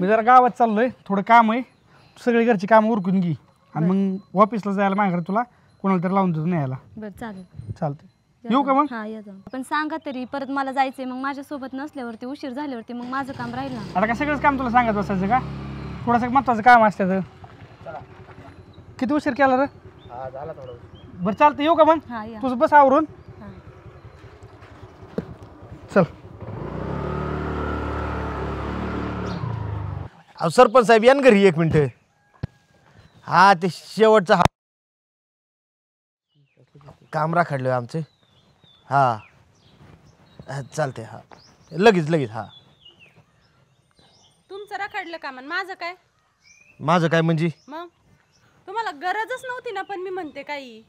मी जरा गावात चाललोय थोडं काम आहे सगळे सगळी घरची कामं उरकून घे आणि मग ऑफिसला जायला माझ्याकडे तुला कोणाला तरी लावून देतो न्यायला बरं येऊ का मग पण सांगा तरी परत मला जायचंय मग माझ्यासोबत नसल्यावरती उशीर झाल्यावरती मग माझं काम राहील ना आता का सगळंच काम तुला सांगत बसायचं का थोडस महत्वाचं काम असतं किती उशीर केला रे झाला बरं चालतं येऊ का मग तुझं बस आवरून अहो सरपंच साहेब या घरी एक मिनिट हा ते शेवटचा हा काम राखाडलं आमचे हा चालते हा लगेच लगेच हा तुमचं राखाडलं का मन माझं काय माझं काय म्हणजे मग तुम्हाला गरजच नव्हती ना पण मी म्हणते काही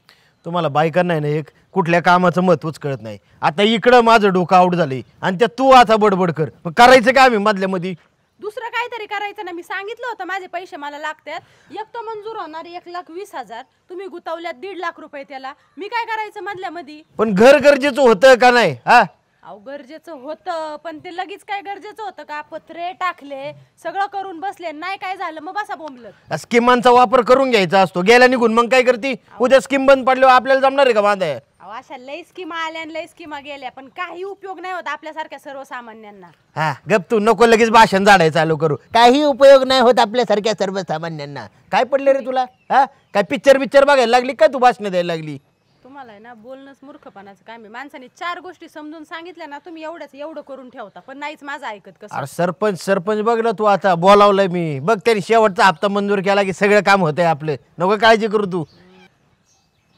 तुम्हाला बायकांना नाही ना एक कुठल्या कामाचं महत्वच कळत नाही आता इकडं माझं डोकं आउट झाले आणि त्या तू आता बडबड कर मग करायचं काय आम्ही मधल्या मध्ये दुसरं काहीतरी करायचं ना मी सांगितलं होतं माझे पैसे मला लागतात एक तो मंजूर होणार एक लाख वीस हजार तुम्ही गुतवल्यात दीड लाख रुपये त्याला मी काय करायचं मधल्या मध्ये पण घर गरजेचं होतं का नाही हा अहो गरजेचं होतं पण ते लगेच काय गरजेचं होतं का पत्रे टाकले सगळं करून बसले नाही काय झालं मग बसा बोंबल स्किमांचा वापर करून घ्यायचा असतो गेला निघून मग काय करते उद्या स्कीम बंद पडल्यावर आपल्याला जमणार आहे का बांधाय अहो अशा लई स्किमा आल्या लई लय गेल्या पण काही उपयोग नाही होत आपल्यासारख्या सर्वसामान्यांना हा गप तू नको लगेच भाषण झाडाय चालू करू काही उपयोग नाही होत आपल्यासारख्या सर्वसामान्यांना काय पडले रे तुला हा काय पिक्चर पिक्चर बघायला लागली का तू भाषण द्यायला लागली तुम्हाला ना बोलणंच मूर्खपणाचं काय आहे माणसाने चार गोष्टी समजून सांगितल्या ना तुम्ही एवढ्याच एवढं करून ठेवता पण नाहीच माझं ऐकत कसं सरपंच सरपंच बघ तू आता बोलावलंय मी बघ त्यांनी शेवटचा हप्ता मंजूर केला की सगळं काम होतंय आपलं नको काळजी करू तू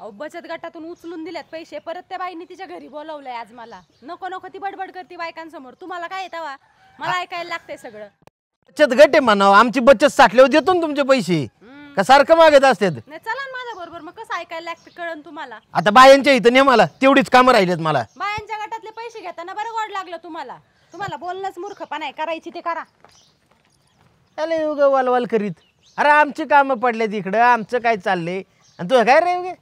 अहो बचत गटातून उचलून दिल्यात पैसे परत त्या बाईने तिच्या घरी बोलवलंय आज मला नको नको ती बडबड करते बायकांसमोर तुम्हाला काय येतावा मला ऐकायला लागते सगळं बचत गट आहे म्हणावं आमची बचत साठल्यावर देतो तुमचे पैसे का सारखं मागत असते नाही चला माझ्या बरोबर मग कसं ऐकायला लागते कळन तुम्हाला आता बायांच्या इथं ने मला तेवढीच कामं राहिलेत मला बायांच्या गटातले पैसे घेताना बरं गोड लागलं तुम्हाला तुम्हाला बोलणंच पण आहे करायची ते करा अरे उग वलवल करीत अरे आमची कामं पडलेत इकडं आमचं काय चाललंय आणि तुझं काय रे उगे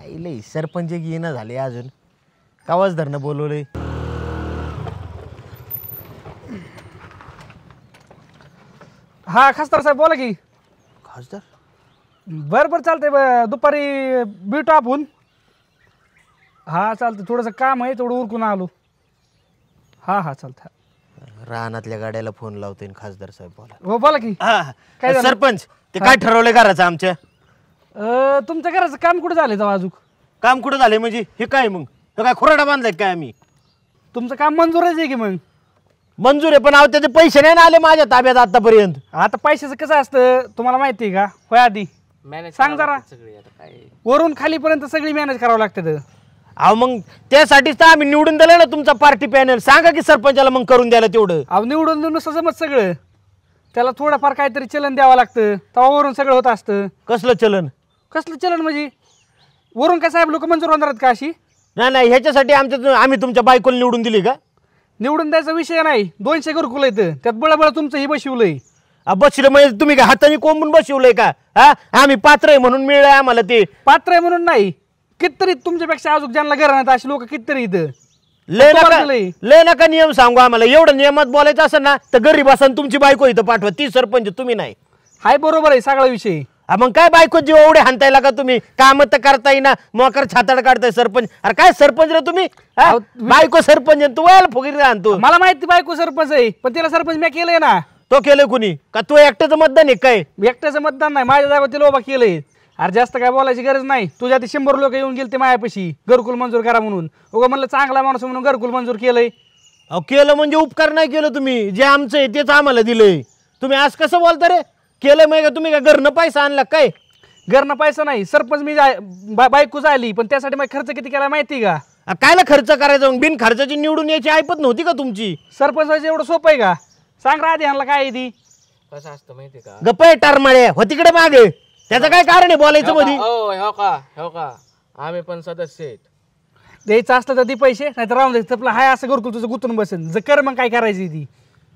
आईले सरपंच एक येणं झाले अजून कावाच धरणं बोलवले हा खासदार साहेब बोला की खासदार बर बर चालतंय दुपारी भेटू आपण हा चालतं थोडंसं काम आहे थोडं उरकून आलो हा हा चालत रानातल्या गाड्याला फोन लावते खासदार साहेब बोला हो बोला की सरपंच ते काय ठरवलंय घराचं आमच्या तुमचं तुमच्या घराचं काम कुठं झालं जाऊ अजून काम कुठं झालंय म्हणजे हे काय मग हे काय खुराडा बांधलाय काय आम्ही तुमचं काम मंजूरच आहे की मग मंजूर आहे पण अहो त्याचे पैसे नाही ना आले माझ्या ताब्यात आतापर्यंत आता पैशाचं कसं असतं तुम्हाला माहिती आहे का होय आधी मॅनेज सांग जरा सगळी काय वरून खालीपर्यंत सगळी मॅनेज करावं लागतं अहो मग त्यासाठीच तर आम्ही निवडून दिलं ना तुमचा पार्टी पॅनल सांगा की सरपंचाला मग करून द्यायला तेवढं अहो निवडून देऊन नुसतं जमत सगळं त्याला थोडंफार काहीतरी चलन द्यावं लागतं तेव्हा वरून सगळं होत असतं कसलं चलन कसलं चलन म्हणजे वरून काय साहेब लोक मंजूर होणार आहेत का अशी नाही नाही ह्याच्यासाठी आमच्या आम्ही तुमच्या बायकोला निवडून दिली का निवडून द्यायचा विषय नाही दोनशे गुरुकुल येतं त्यात बळाबळा तुमचं हे बशिवलंय म्हणजे तुम्ही का हाताने कोंबून बसवलंय का हा आम्ही पात्र आहे म्हणून मिळलं आम्हाला ते पात्र आहे म्हणून नाही कितीतरी तुमच्यापेक्षा अजून ज्यांना घर नाही अशी लोक कितीतरी इथं लय नका ले नका नियम सांगू आम्हाला एवढं नियमात बोलायचं असेल ना तर गरीब असा तुमची बायको इथं पाठवा ती सरपंच तुम्ही नाही हाय बरोबर आहे सगळा विषय मग काय बायको जीव एवढे हाणताय का तुम्ही काम तर करताय ना मोकर छाताड काढताय सरपंच अरे काय सरपंच रे तुम्ही बायको सरपंच तू वायला फुगीर आणतो मला माहिती बायको सरपंच आहे पण तिला सरपंच मी केलंय ना तो केलंय कुणी का तू एकट्याचं मतदान आहे काय एकट्याचं मतदान नाही माझ्या जागा तिला बाबा केलंय अरे जास्त काय बोलायची गरज नाही तुझ्या ते शंभर लोक येऊन गेले ते मायापाशी घरकुल मंजूर करा म्हणून उगं म्हणलं चांगला माणूस म्हणून घरकुल मंजूर केलंय केलं म्हणजे उपकार नाही केलं तुम्ही जे आमचं आहे तेच आम्हाला दिलंय तुम्ही आज कसं बोलता रे केलं मग का तुम्ही का घरनं पैसा आणला काय घरनं पैसा नाही सरपंच मी बायकोच बायको झाली पण त्यासाठी मग खर्च किती केला माहिती का काय कायला खर्च करायचा बिन खर्चाची निवडून यायची ऐपत नव्हती का तुमची सरपंच व्हायचं एवढं सोपं आहे का सांग राहते यांना काय आहे ती कसं असतं माहिती का गप्प आहे टारमाळे हो तिकडे मागे त्याचं हो काय कारण आहे बोलायचं हो मध्ये हो, आम्ही पण सदस्य आहेत द्यायचं असलं तर पैसे नाहीतर राहून द्यायचं आपलं हाय असं घरकुल तुझं गुतून बसेल जर कर मग काय करायची ती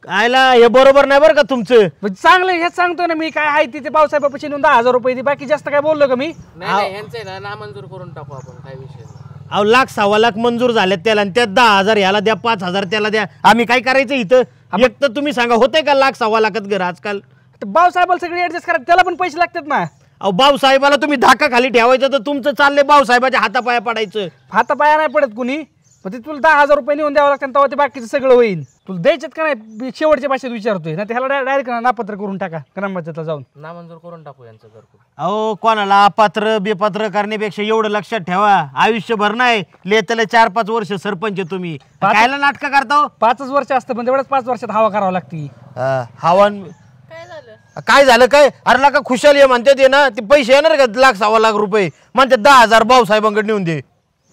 आयला हे बरोबर नाही बरं का तुमचं चांगलं हे सांगतो ना मी काय आहे तिथे पावसाहेबापाशी नेऊन दहा हजार रुपये दे बाकी जास्त काय बोललो का मी ना नामंजूर करून टाकू आपण काय विषय अहो लाख सव्वा लाख मंजूर झाले त्याला आणि त्यात दहा हजार ह्याला द्या पाच हजार त्याला द्या आम्ही काय करायचं इथं एक तर तुम्ही सांगा होते का लाख सव्वा लाखात घर आजकाल तर सगळे ऍडजस्ट करा त्याला पण पैसे लागतात ना अहो भाऊसाहेबाला तुम्ही धाका खाली ठेवायचं तर तुमचं चाललंय बाऊसाहेबाच्या हातापाया पडायचं हातापाया नाही पडत कुणी मग ते तुला दहा हजार रुपये लिहून द्यावं लागतं तेव्हा ते बाकीचं सगळं होईल तुला द्यायच्यात का नाही शेवटच्या भाषेत विचारतोय ना त्याला डायरेक्ट नापात्र करून टाका ग्रामपंचायतला जाऊन नामंजूर करून टाकू यांचं घर अहो कोणाला अपात्र बेपात्र करण्यापेक्षा एवढं लक्षात ठेवा आयुष्यभर नाही लेतले चार पाच वर्ष सरपंच तुम्ही कायला नाटक करता पाचच वर्ष असतं पण तेवढ्याच पाच वर्षात हवा करावं लागती हवा हवान काय झालं काय झालं काय अरे खुशाल ये म्हणतात ये ना ते पैसे येणार का लाख सव्वा लाख रुपये म्हणतात दहा हजार भाऊसाहेबांकडे नेऊन दे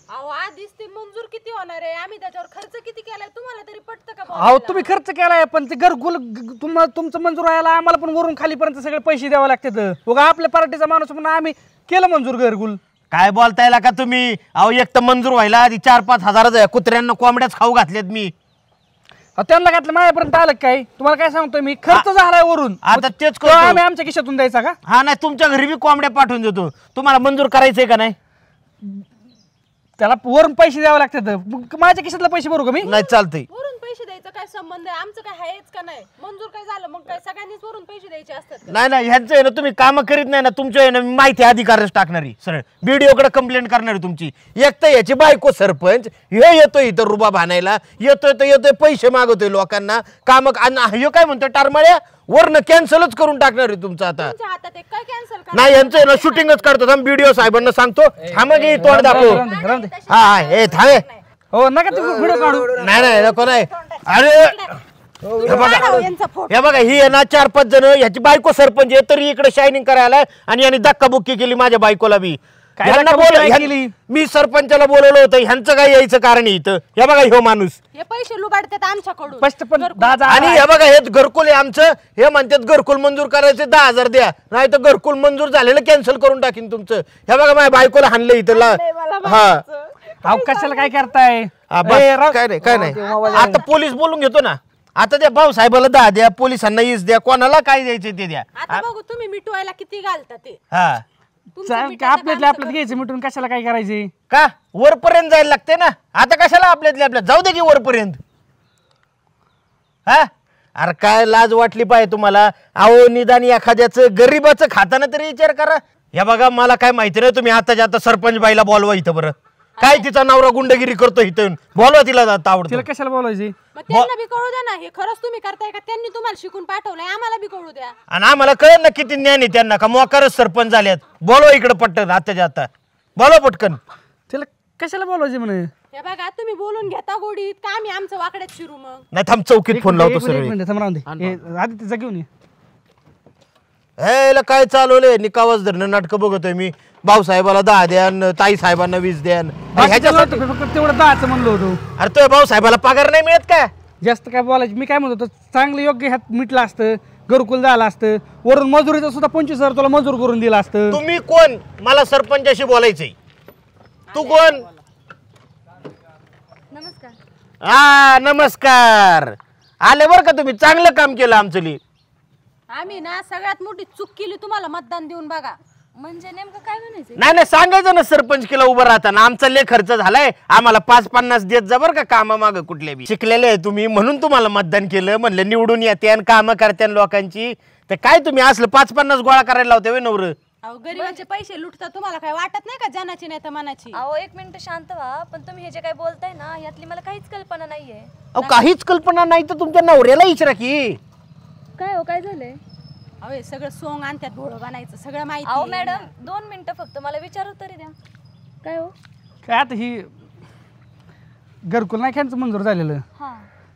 अहो आधीच ते किती होणार आहे आम्ही त्याच्यावर खर्च किती केलाय तुम्हाला तरी पटत का तुम्ही खर्च केलाय पण ते घरकुल तुमचं मंजूर व्हायला आम्हाला पण वरून खाली पर्यंत सगळे पैसे द्यावे लागतात आपल्या पार्टीचा माणूस म्हणून आम्ही केलं मंजूर घरकुल काय बोलताय का तुम्ही अहो एक तर मंजूर व्हायला आधी चार पाच हजार कुत्र्यांना कोंबड्याच खाऊ घातलेत मी त्यांना घातलं माझ्यापर्यंत आलं काय तुम्हाला काय सांगतोय मी खर्च झालाय वरून आता तेच आम्ही आमच्या खिशातून द्यायचा का हा नाही तुमच्या घरी मी कोंबड्या पाठवून देतो तुम्हाला मंजूर करायचंय का नाही त्याला वरून पैसे द्यावे लागतात माझ्या खिशातला पैसे भरू का मी नाही चालते वरून पैसे द्यायचा काय संबंध आहे आमचं काय का नाही मंजूर काय झालं मग काय सगळ्यांनीच वरून पैसे द्यायचे असतात नाही ह्यांचं आहे ना तुम्ही काम करीत नाही ना तुमचं आहे ना मी माहिती अधिकारच टाकणारी सरळ बीडीओ कडे कंप्लेंट करणारी तुमची एक तर याची बायको सरपंच हे येतोय इथं रुबा बांधायला येतोय तर येतोय पैसे मागवतोय लोकांना काम आणि काय म्हणतो टारमाळ्या वरनं कॅन्सलच करून टाकणार आहे तुमचं आता नाही यांचं शूटिंगच करतो थांब बीडीओ साहेबांना सांगतो हा मग तोंड दाखव हा हे थांबे हो नका तू व्हिडिओ काढू नाही नाही नको नाही अरे हे बघा हो, हे ही ना चार पाच जण ह्याची बायको सरपंच आहे तरी इकडे शायनिंग करायला आणि यांनी धक्काबुक्की केली माझ्या बायकोला बी मी सरपंचाला बोलवलं होतं ह्यांचं काय यायचं कारण इथं हे बघा हो माणूस हे पैसे आमच्याकडून आणि हे बघा हे घरकुल आहे आमचं हे म्हणतात घरकुल मंजूर करायचं दहा हजार द्या नाही तर घरकुल मंजूर झालेलं कॅन्सल करून टाकीन तुमचं हे बघा माझ्या बायकोला हाणलं इथं हा कशाला काय करताय काय नाही काय नाही आता पोलीस बोलून घेतो ना आता त्या भाऊ साहेबाला दहा द्या पोलिसांना इस द्या कोणाला काय द्यायचं ते द्या तुम्ही मिटवायला किती घालता ते हा का आपल्यातल्या घ्यायचं मिटून कशाला काय करायचे का वरपर्यंत जायला लागते ना आता कशाला आपल्यातले आपल्या जाऊ दे की वरपर्यंत हा अरे काय लाज वाटली पाहिजे तुम्हाला अहो निदान एखाद्याचं गरीबाचं खाताना तरी विचार करा या बघा मला काय माहिती नाही तुम्ही आताच्या आता सरपंच बाईला बोलवा इथं बरं काय तिचा नवरा गुंडगिरी करतो इथं बोलवा तिला आवड तिला कशाला बोलायची मग द्या ना हे खरंच तुम्ही करताय का त्यांनी तुम्हाला शिकून पाठवलंय आम्हाला बी कळू द्या आणि आम्हाला कळेल ना किती ज्ञान आहे त्यांना का मोकारच सरपंच झाल्यात बोलवा इकडे पटकन आताच्या आता बोलवा पटकन तिला कशाला बोलवायची म्हणे हे बघा तुम्ही बोलून घेता गोडीत का आम्ही आमचं वाकड्यात शिरू मग नाही थांब चौकीत फोन लावतो सर आधी घेऊन ये ह्याला काय चालवलंय निकावाच धरणं नाटकं बघतोय मी भाऊसाहेबाला दहा द्यान ताई साहेबांना वीस द्यान तेवढं दहाच म्हणलं होतो अरे तो भाऊसाहेबाला पगार नाही मिळत काय जास्त काय बोलायचं मी काय म्हणत होतो चांगलं योग्य ह्यात मिटलं असतं घरकुल झालं असतं वरून मजुरीचं सुद्धा पंचवीस हजार तुला मजूर करून दिला असतं तुम्ही कोण मला सरपंचाशी बोलायचंय तू कोण नमस्कार हा नमस्कार आले बर का तुम्ही चांगलं काम केलं आमचं आम्ही ना सगळ्यात मोठी चूक केली तुम्हाला मतदान देऊन बघा म्हणजे नेमकं काय म्हणायचं नाही नाही सांगायचं ना सरपंच केला उभं ना आमचा ले खर्च झालाय आम्हाला पाच पन्नास देत जा बरं का कामा माग कुठले बी शिकलेले तुम्ही म्हणून तुम्हाला मतदान केलं म्हणलं निवडून येते आणि काम करते लोकांची तर काय तुम्ही असलं पाच पन्नास गोळा करायला लावते नवर अहो गरिबांचे पैसे लुटतात तुम्हाला काय वाटत नाही का जनाची नाही तर मनाची अहो एक मिनिट शांत व्हा पण तुम्ही हे जे काय बोलताय ना यातली मला काहीच कल्पना नाहीये अहो काहीच कल्पना नाही तर तुमच्या नवऱ्याला इचरा की काय हो काय झालंय अवे सगळं सोंग आणत्यात भोळं बनायचं सगळं माहिती अहो मॅडम दोन मिनिटं फक्त मला विचारू तरी द्या काय हो काय आता ही घरकुल नाही खायचं मंजूर झालेलं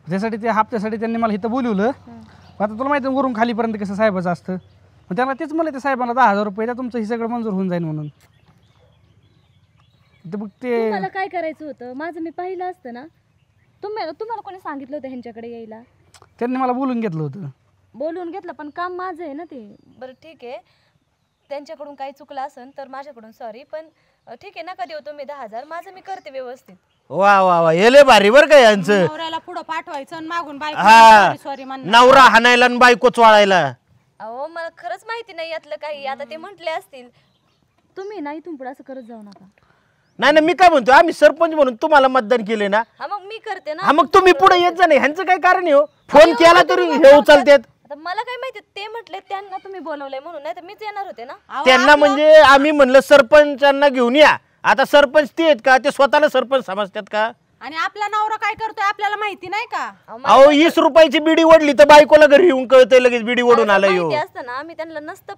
त्यासाठी ते हप्त्यासाठी त्यांनी मला इथं बोलवलं आता तुला माहिती वरून खालीपर्यंत कसं साहेबाचं असतं मग त्यांना तेच मला ते साहेबांना दहा हजार रुपये द्या तुमचं हे सगळं मंजूर होऊन जाईल म्हणून ते मग ते मला काय करायचं होतं माझं मी पाहिलं असतं ना तुम्ही तुम्हाला कोणी सांगितलं होतं ह्यांच्याकडे यायला त्यांनी मला बोलून घेतलं होतं बोलून घेतलं पण काम माझं आहे ना ते बरं ठीक आहे त्यांच्याकडून काही चुकलं असेल तर माझ्याकडून सॉरी पण ठीक आहे ना कधी देऊ तुम्ही दहा हजार माझं मी करते व्यवस्थित वा वा वा येले भारी बर का यांचं नवऱ्याला पुढं पाठवायचं आणि मागून सॉरी नवरा हाणायला बायको चोळायला अहो मला खरंच माहिती नाही यातलं काही आता ते म्हटले असतील तुम्ही नाही इथून पुढे असं करत जाऊ नका नाही ना मी काय म्हणतो आम्ही सरपंच म्हणून तुम्हाला मतदान केले ना मग मी करते ना मग तुम्ही पुढे येत जा नाही ह्यांचं काय कारण हो फोन हो, केला तरी हे उचलतेत आता मला काय माहिती ते म्हटले त्यांना तुम्ही बोलवलंय म्हणून नाही तर मीच येणार होते ना त्यांना म्हणजे आम्ही म्हणलं सरपंचांना घेऊन या आता सरपंच ते आहेत का ते स्वतःला सरपंच समजतात का आणि आपला नवरा काय करतोय आपल्याला माहिती नाही का अहो वीस रुपयाची बिडी ओढली तर बायकोला घरी येऊन कळतंय लगेच बिडी ओढून आलं येऊ असतं ना आम्ही त्यांना नसतं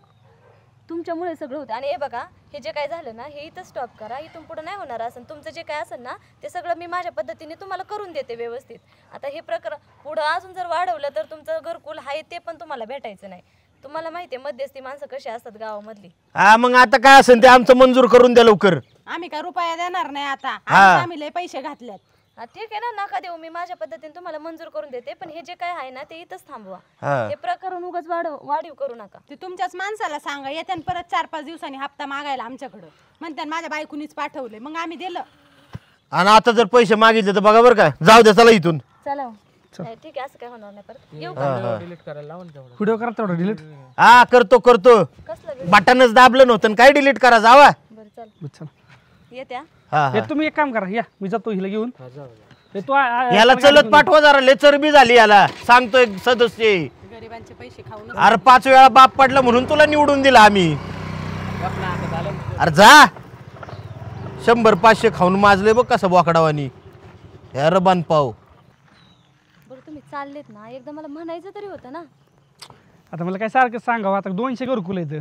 तुमच्यामुळे सगळं होतं आणि हे बघा हे जे काय झालं ना हे इथं स्टॉप करा इथून पुढं नाही होणार असं तुमचं जे काय असेल ना ते सगळं मी माझ्या पद्धतीने तुम्हाला करून देते व्यवस्थित आता हे प्रकरण पुढं अजून जर वाढवलं तर तुमचं घरकुल आहे ते पण तुम्हाला भेटायचं नाही तुम्हाला माहितीये मध्यस्थी माणसं कशी असतात गावामधली हा मग आता काय असेल ते आमचं मंजूर करून द्या लवकर आम्ही काय रुपया देणार नाही आता आम्ही लय पैसे घातल्यात हा, ठीक आहे ना नका देऊ मी माझ्या पद्धतीने तुम्हाला मंजूर करून देते पण हे जे काय आहे ना ते इथंच थांबवा हे प्रकरण उगच वाढव वाढीव करू नका ते तुमच्याच माणसाला सांगा येत्या परत चार पाच दिवसांनी हप्ता मागायला आमच्याकडं म्हणतात माझ्या बायकोनीच पाठवले मग आम्ही दिलं आणि आता जर पैसे मागितले तर बघा बरं का जाऊ दे चला इथून चला ठीक आहे असं काय होणार नाही परत करतो करतो कस बटनच दाबलं नव्हतं काय डिलीट करा जावा येत्या हा हे तुम्ही एक काम करा या मी जातो हिला घेऊन याला चलत पाठवा जरा लय चरबी झाली याला सांगतोय सदस्य गरिबांचे पैसे खाऊन अरे पाच वेळा बाप पडला म्हणून तुला निवडून दिला आम्ही अरे जा शंभर पाचशे खाऊन माजले बघ कसं बोकडावानी अरे पाव बरं तुम्ही चाललेत ना एकदा मला म्हणायचं तरी होत ना आता मला काय सारखं सांगावं आता दोनशे घरकुल येत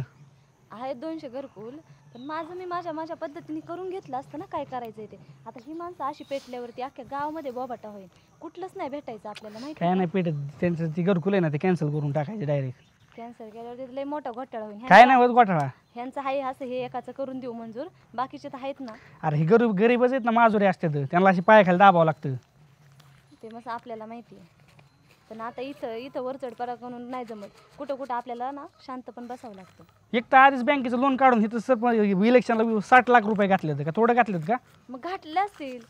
आहे दोनशे घरकुल पण माझं मी माझ्या माझ्या पद्धतीने करून घेतलं असतं ना काय करायचं ते आता ही माणसं अशी पेटल्यावरती अख्ख्या गावामध्ये बोबाटा होईल कुठलंच नाही भेटायचं आपल्याला माहिती काय नाही पेट त्यांचं ती घरकुल आहे ना ते कॅन्सल करून टाकायचे डायरेक्ट कॅन्सल केल्यावरती लय मोठा घोटाळा होईल काय नाही होत घोटाळा ह्यांचं आहे असं हे एकाचं करून देऊ मंजूर बाकीचे तर आहेत ना अरे हे गरीब गरीबच आहेत ना माजुरी असतात त्यांना अशी पायाखाली दाबावं लागतं ते मस्त आपल्याला माहिती आहे पण आता इथं इथं परा करून नाही जमत कुठं कुठं आपल्याला ना शांत पण बसावं लागतं एक तर आधीच बँकेचं लोन काढून इथं सर इलेक्शनला साठ लाख रुपये घातले का थोडं घातलेत का मग घातलं असेल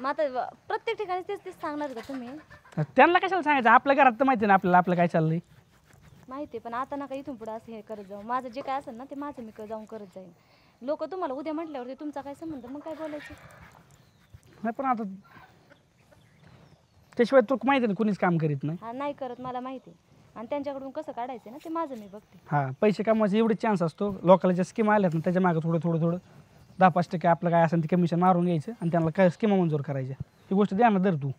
मग आता प्रत्येक ठिकाणी तेच तेच सांगणार का तुम्ही त्यांना कशाला सांगायचं आपल्या घरात तर माहिती ना आपल्याला आपलं काय चाललंय माहिती पण आता ना का इथून पुढे असं हे करत जाऊ माझं जे काय असेल ना ते माझं मी जाऊन करत जाईल लोक तुम्हाला उद्या म्हटल्यावरती तुमचा काय संबंध मग काय बोलायचं नाही पण आता त्याशिवाय तू माहिती नाही कुणीच काम करीत नाही नाही करत मला माहिती आणि त्यांच्याकडून कसं काढायचं ना ते माझं मी बघते हा पैसे कामाचे एवढे चान्स असतो लोकांना ज्या स्कीम आल्यात ना त्याच्या मागे थोडं थोडं थोडं दहा पाच टक्के आपलं काय असेल ते कमिशन मारून घ्यायचं आणि त्यांना काय स्कीम मंजूर करायच्या ही गोष्ट द्या ना दर तू